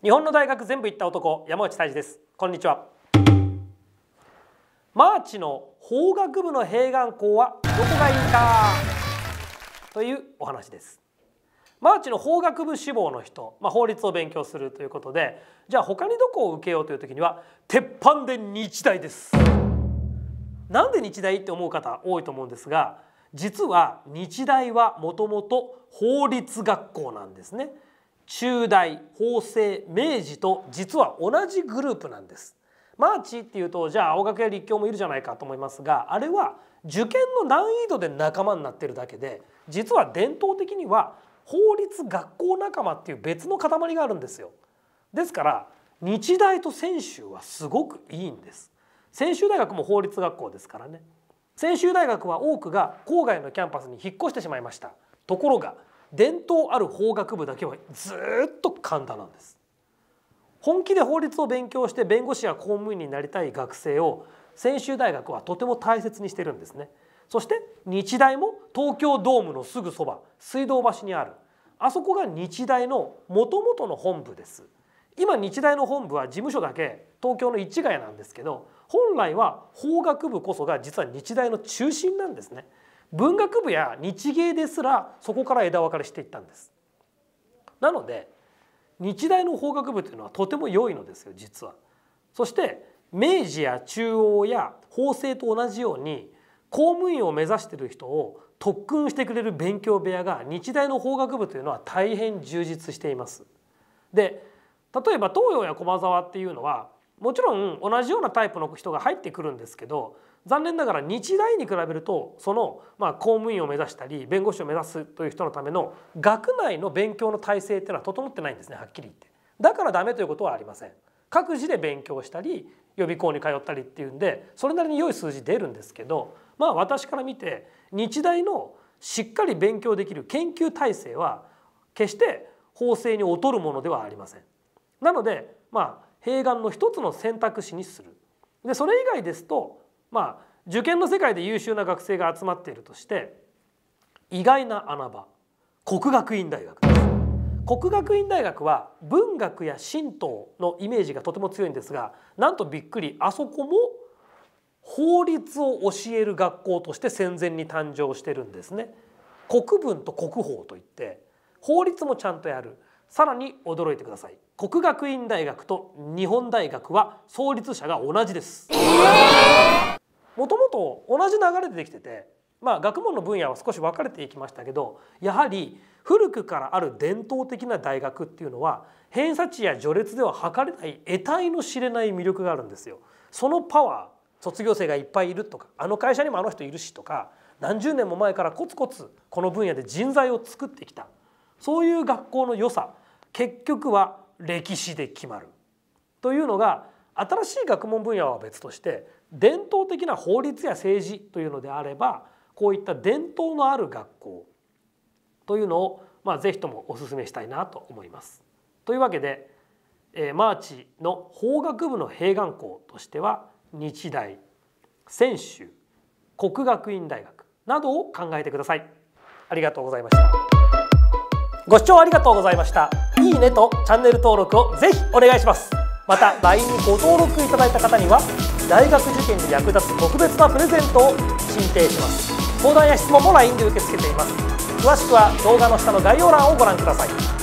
日本の大学全部行った男山内泰司ですこんにちはマーチの法学部の併願校はどこがいいかというお話ですマーチの法学部志望の人、まあ、法律を勉強するということでじゃあ他にどこを受けようという時には鉄板で日大ですなんで日大って思う方多いと思うんですが実は日大はもともと法律学校なんですね。中大法政明治と実は同じグループなんです。マーチっていうとじゃあ青学や立教もいるじゃないかと思いますがあれは受験の難易度で仲間になってるだけで実は伝統的には法律学校仲間っていう別の塊があるんですよ。ですから日大と専修はすごくいいんです。専修大学も法律学校ですからね。専修大学は多くが郊外のキャンパスに引っ越してしまいました。ところが伝統ある法学部だけはずっと神田なんです本気で法律を勉強して弁護士や公務員になりたい学生を専修大学はとても大切にしてるんですねそして日大も東京ドームのすぐそば水道橋にあるあそこが日大の元々の本部です今日大の本部は事務所だけ東京の市ヶ谷なんですけど本来は法学部こそが実は日大の中心なんですね文学部や日芸ですらそこから枝分かれしていったんですなので日大の法学部というのはとても良いのですよ実はそして明治や中央や法政と同じように公務員を目指している人を特訓してくれる勉強部屋が日大の法学部というのは大変充実していますで例えば東洋や駒沢っていうのはもちろん同じようなタイプの人が入ってくるんですけど残念ながら日大に比べるとそのまあ公務員を目指したり弁護士を目指すという人のための学内の勉強の体制っていうのは整ってないんですねはっきり言ってだからダメということはありません各自で勉強したり予備校に通ったりっていうんでそれなりに良い数字出るんですけどまあ私から見て日大のしっかり勉強できる研究体制は決して法制に劣るものではありません。なのでまあ併願の一つの選択肢にするでそれ以外ですとまあ受験の世界で優秀な学生が集まっているとして意外な穴場国学院大学です国学院大学は文学や神道のイメージがとても強いんですがなんとびっくりあそこも法律を教える学校として戦前に誕生してるんですね。国文と国法といって法律もちゃんとやるさらに驚いてください国学院大学と日本大学は創立者が同じです、えーもともと同じ流れでできてて、まあ、学問の分野は少し分かれていきましたけどやはり古くからある伝統的な大学っていうのは偏差値や序列では測れない得体の知れない魅力があるんですよ。そのパワー卒業生がいっぱいいるとかあの会社にもあの人いるしとか何十年も前からコツコツこの分野で人材を作ってきたそういう学校の良さ結局は歴史で決まるというのが新しい学問分野は別として伝統的な法律や政治というのであればこういった伝統のある学校というのを、まあ、ぜひともお勧めしたいなと思います。というわけで、えー、マーチの法学部の併願校としては日大専修国学院大学などを考えてください。ありがとうございました。ご視聴ありがとうございました。いいねとチャンネル登録をぜひお願いします。また LINE にご登録いただいた方には大学受験に役立つ特別なプレゼントを進呈します相談や質問も LINE で受け付けています詳しくは動画の下の概要欄をご覧ください